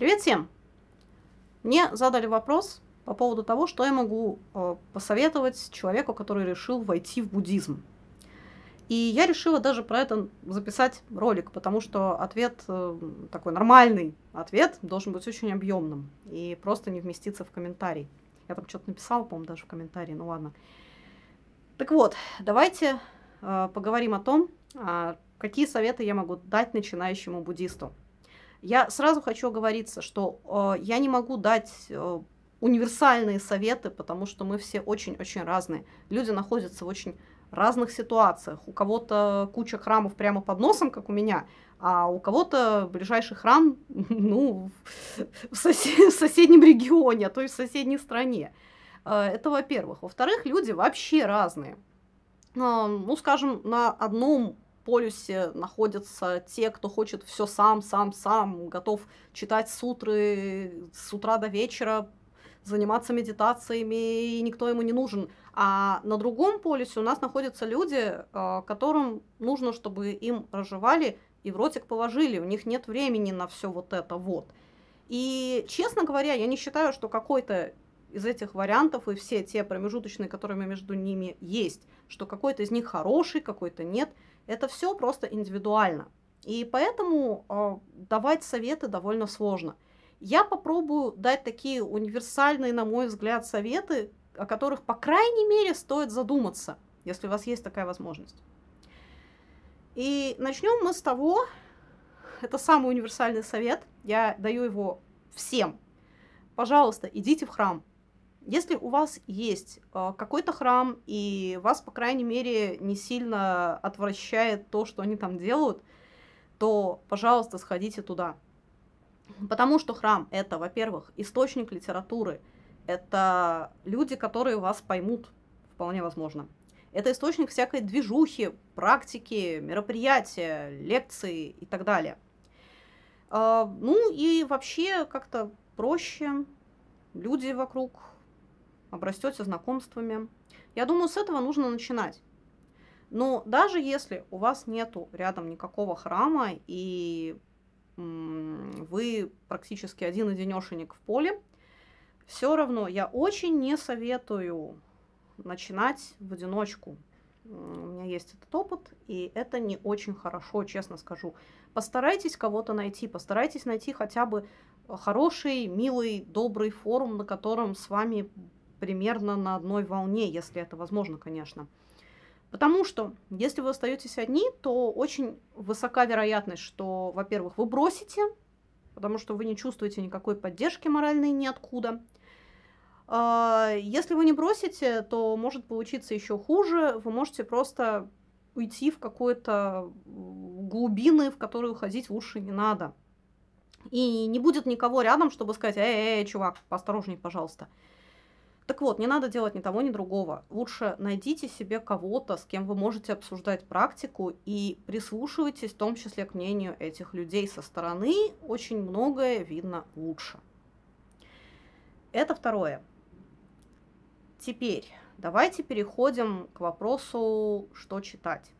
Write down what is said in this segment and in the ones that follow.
Привет всем! Мне задали вопрос по поводу того, что я могу э, посоветовать человеку, который решил войти в буддизм. И я решила даже про это записать ролик, потому что ответ, э, такой нормальный ответ, должен быть очень объемным и просто не вместиться в комментарий. Я там что-то написала, по-моему, даже в комментарии, ну ладно. Так вот, давайте э, поговорим о том, э, какие советы я могу дать начинающему буддисту. Я сразу хочу оговориться, что э, я не могу дать э, универсальные советы, потому что мы все очень-очень разные. Люди находятся в очень разных ситуациях. У кого-то куча храмов прямо под носом, как у меня, а у кого-то ближайший храм ну, в, сосед... в соседнем регионе, а то и в соседней стране. Э, это во-первых. Во-вторых, люди вообще разные. Э, ну, скажем, на одном полюсе находятся те, кто хочет все сам, сам, сам, готов читать сутры с утра до вечера, заниматься медитациями, и никто ему не нужен. А на другом полюсе у нас находятся люди, э, которым нужно, чтобы им разжевали и в ротик положили, у них нет времени на все вот это вот. И, честно говоря, я не считаю, что какой-то из этих вариантов и все те промежуточные, которыми между ними есть, что какой-то из них хороший, какой-то нет – это все просто индивидуально. И поэтому а, давать советы довольно сложно. Я попробую дать такие универсальные, на мой взгляд, советы, о которых, по крайней мере, стоит задуматься, если у вас есть такая возможность. И начнем мы с того, это самый универсальный совет, я даю его всем. Пожалуйста, идите в храм. Если у вас есть э, какой-то храм, и вас, по крайней мере, не сильно отвращает то, что они там делают, то, пожалуйста, сходите туда. Потому что храм — это, во-первых, источник литературы, это люди, которые вас поймут, вполне возможно. Это источник всякой движухи, практики, мероприятия, лекции и так далее. Э, ну и вообще как-то проще, люди вокруг обрастете знакомствами. Я думаю, с этого нужно начинать. Но даже если у вас нету рядом никакого храма и вы практически один одинешенек в поле, все равно я очень не советую начинать в одиночку. У меня есть этот опыт, и это не очень хорошо, честно скажу. Постарайтесь кого-то найти, постарайтесь найти хотя бы хороший, милый, добрый форум, на котором с вами примерно на одной волне, если это возможно, конечно. Потому что если вы остаетесь одни, то очень высока вероятность, что, во-первых, вы бросите, потому что вы не чувствуете никакой поддержки моральной ниоткуда. А, если вы не бросите, то может получиться еще хуже. Вы можете просто уйти в какую то глубины, в которую ходить лучше не надо. И не будет никого рядом, чтобы сказать, эй, эй, чувак, поосторожней, пожалуйста. Так вот, не надо делать ни того, ни другого. Лучше найдите себе кого-то, с кем вы можете обсуждать практику и прислушивайтесь в том числе к мнению этих людей со стороны. Очень многое видно лучше. Это второе. Теперь давайте переходим к вопросу, что читать.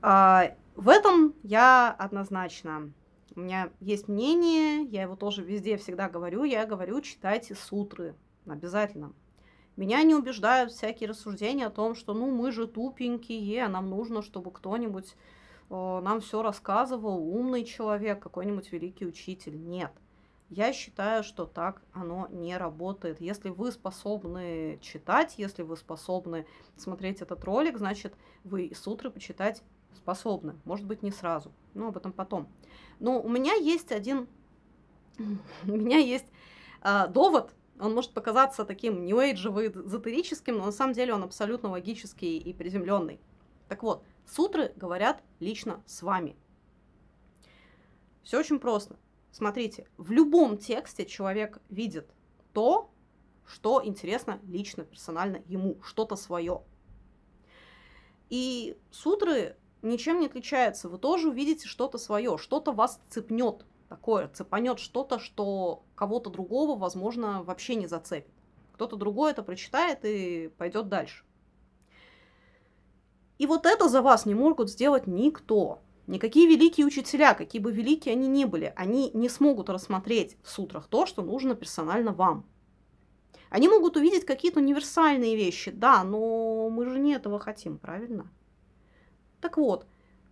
А, в этом я однозначно у меня есть мнение, я его тоже везде всегда говорю, я говорю, читайте сутры, обязательно. Меня не убеждают всякие рассуждения о том, что ну мы же тупенькие, а нам нужно, чтобы кто-нибудь э, нам все рассказывал, умный человек, какой-нибудь великий учитель. Нет. Я считаю, что так оно не работает. Если вы способны читать, если вы способны смотреть этот ролик, значит, вы сутры почитать способны. Может быть, не сразу, но ну, об этом потом. Но у меня есть один... У меня есть э, довод, он может показаться таким нью эзотерическим, но на самом деле он абсолютно логический и приземленный. Так вот, сутры говорят лично с вами. Все очень просто. Смотрите, в любом тексте человек видит то, что интересно лично, персонально ему, что-то свое. И сутры ничем не отличается. Вы тоже увидите что-то свое, что-то вас цепнет такое, цепанет что-то, что кого-то другого, возможно, вообще не зацепит. Кто-то другой это прочитает и пойдет дальше. И вот это за вас не могут сделать никто. Никакие великие учителя, какие бы великие они ни были, они не смогут рассмотреть в сутрах то, что нужно персонально вам. Они могут увидеть какие-то универсальные вещи, да, но мы же не этого хотим, правильно? Так вот,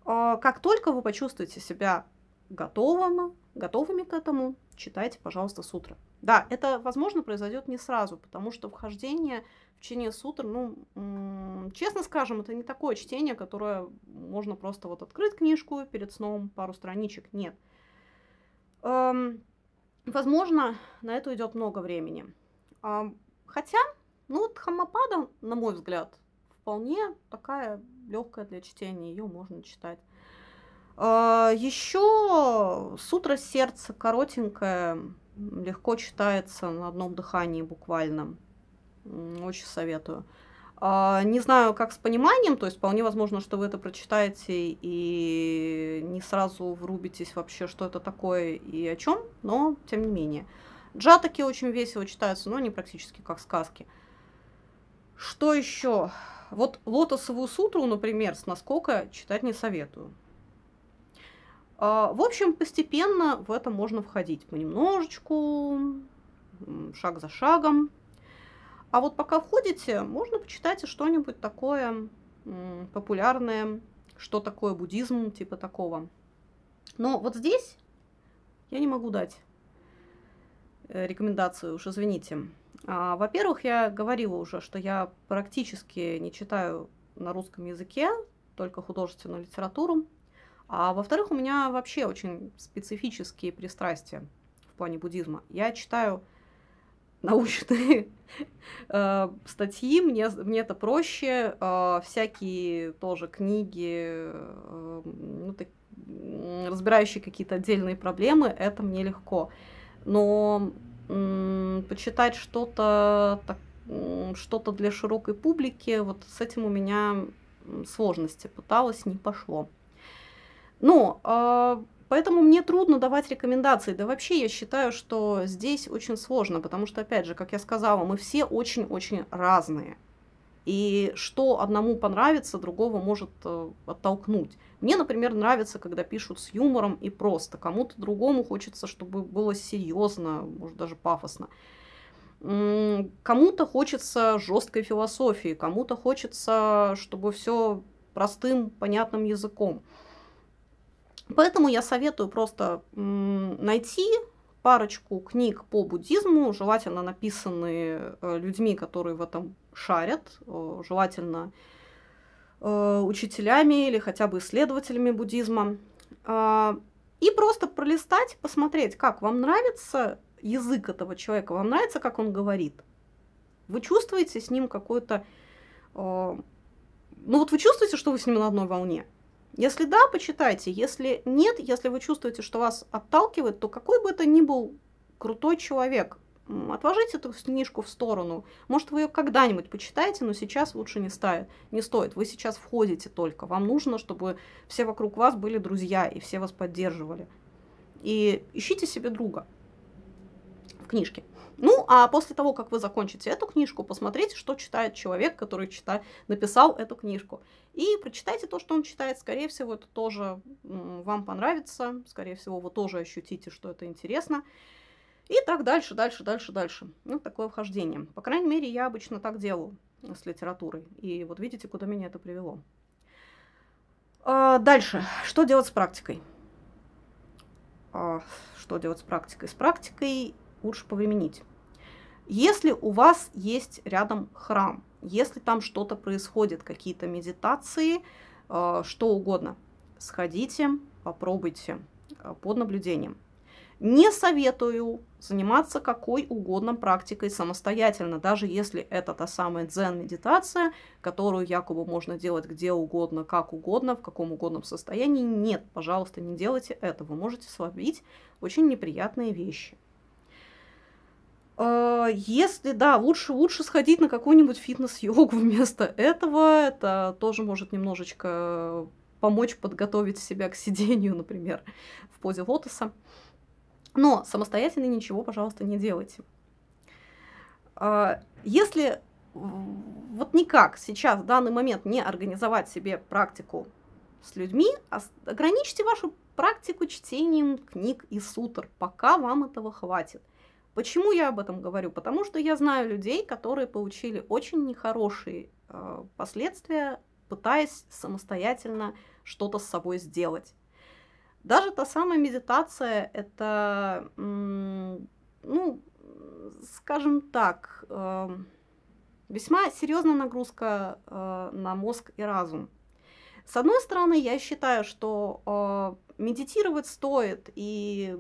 а, как только вы почувствуете себя готовым, готовыми к этому, читайте, пожалуйста, сутры. Да, это, возможно, произойдет не сразу, потому что вхождение в чтение сутр, ну, честно скажем, это не такое чтение, которое можно просто вот открыть книжку перед сном, пару страничек. Нет. Эм, возможно, на это уйдет много времени. хотя, ну, вот Хаммапада, на мой взгляд, вполне такая легкая для чтения, ее можно читать. А, еще «Сутра сердца» коротенькая, легко читается на одном дыхании буквально. Очень советую. А, не знаю, как с пониманием, то есть вполне возможно, что вы это прочитаете и не сразу врубитесь вообще, что это такое и о чем, но тем не менее. Джатаки очень весело читаются, но они практически как сказки. Что еще? Вот лотосовую сутру, например, с наскока читать не советую. А, в общем, постепенно в это можно входить понемножечку, шаг за шагом. А вот пока входите, можно почитать что-нибудь такое популярное, что такое буддизм, типа такого. Но вот здесь я не могу дать э, рекомендацию, уж извините. А, во-первых, я говорила уже, что я практически не читаю на русском языке, только художественную литературу. А во-вторых, у меня вообще очень специфические пристрастия в плане буддизма. Я читаю научные э, статьи, мне, мне это проще, э, всякие тоже книги, э, ну, так, разбирающие какие-то отдельные проблемы, это мне легко. Но почитать что-то что-то для широкой публики, вот с этим у меня сложности. Пыталась, не пошло. Но а, Поэтому мне трудно давать рекомендации. Да вообще я считаю, что здесь очень сложно, потому что, опять же, как я сказала, мы все очень-очень разные. И что одному понравится, другого может э, оттолкнуть. Мне, например, нравится, когда пишут с юмором и просто. Кому-то другому хочется, чтобы было серьезно, может даже пафосно. Кому-то хочется жесткой философии, кому-то хочется, чтобы все простым, понятным языком. Поэтому я советую просто найти парочку книг по буддизму, желательно написанные э, людьми, которые в этом шарят, э, желательно э, учителями или хотя бы исследователями буддизма. А, и просто пролистать, посмотреть, как вам нравится язык этого человека, вам нравится, как он говорит. Вы чувствуете с ним какой то Ну вот вы чувствуете, что вы с ним на одной волне – если да, почитайте. Если нет, если вы чувствуете, что вас отталкивает, то какой бы это ни был крутой человек, отложите эту книжку в сторону. Может, вы ее когда-нибудь почитаете, но сейчас лучше не, ставит, не стоит. Вы сейчас входите только. Вам нужно, чтобы все вокруг вас были друзья и все вас поддерживали. И ищите себе друга в книжке. Ну, а после того, как вы закончите эту книжку, посмотрите, что читает человек, который чита... написал эту книжку. И прочитайте то, что он читает. Скорее всего, это тоже вам понравится. Скорее всего, вы тоже ощутите, что это интересно. И так дальше, дальше, дальше, дальше. Ну, такое вхождение. По крайней мере, я обычно так делаю с литературой. И вот видите, куда меня это привело. А дальше. Что делать с практикой? А что делать с практикой? С практикой лучше повременить. Если у вас есть рядом храм, если там что-то происходит, какие-то медитации, э, что угодно, сходите, попробуйте э, под наблюдением. Не советую заниматься какой угодно практикой самостоятельно, даже если это та самая дзен-медитация, которую якобы можно делать где угодно, как угодно, в каком угодном состоянии. Нет, пожалуйста, не делайте это. Вы можете словить очень неприятные вещи. А, если, да, лучше, лучше сходить на какую-нибудь фитнес-йогу вместо этого. Это тоже может немножечко помочь подготовить себя к сидению, например, в позе лотоса. Но самостоятельно ничего, пожалуйста, не делайте. А, если вот никак сейчас, в данный момент, не организовать себе практику с людьми, ограничьте вашу практику чтением книг и сутр, пока вам этого хватит – Почему я об этом говорю? Потому что я знаю людей, которые получили очень нехорошие э, последствия, пытаясь самостоятельно что-то с собой сделать. Даже та самая медитация, это, ну, скажем так, э, весьма серьезная нагрузка э, на мозг и разум. С одной стороны, я считаю, что медитировать стоит и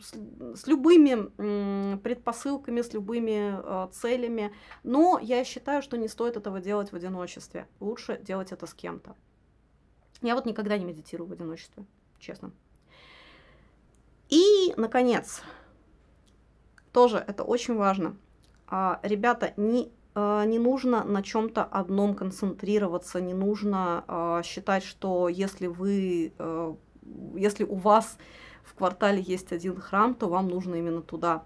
с, с любыми предпосылками, с любыми э, целями, но я считаю, что не стоит этого делать в одиночестве. Лучше делать это с кем-то. Я вот никогда не медитирую в одиночестве, честно. И, наконец, тоже это очень важно. А, ребята, не э, не нужно на чем-то одном концентрироваться, не нужно э, считать, что если вы э, если у вас в квартале есть один храм, то вам нужно именно туда.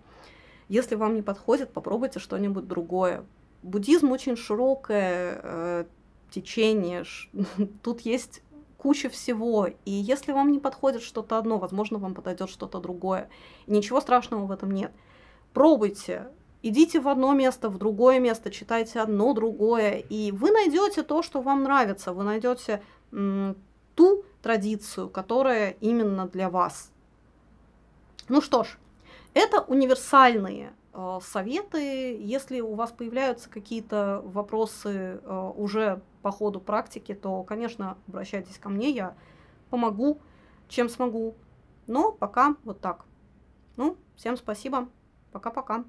Если вам не подходит, попробуйте что-нибудь другое. Буддизм очень широкое э, течение, тут есть куча всего, и если вам не подходит что-то одно, возможно, вам подойдет что-то другое. И ничего страшного в этом нет. Пробуйте, идите в одно место, в другое место, читайте одно, другое, и вы найдете то, что вам нравится, вы найдете ту традицию, которая именно для вас. Ну что ж, это универсальные э, советы. Если у вас появляются какие-то вопросы э, уже по ходу практики, то, конечно, обращайтесь ко мне, я помогу, чем смогу. Но пока вот так. Ну, всем спасибо. Пока-пока.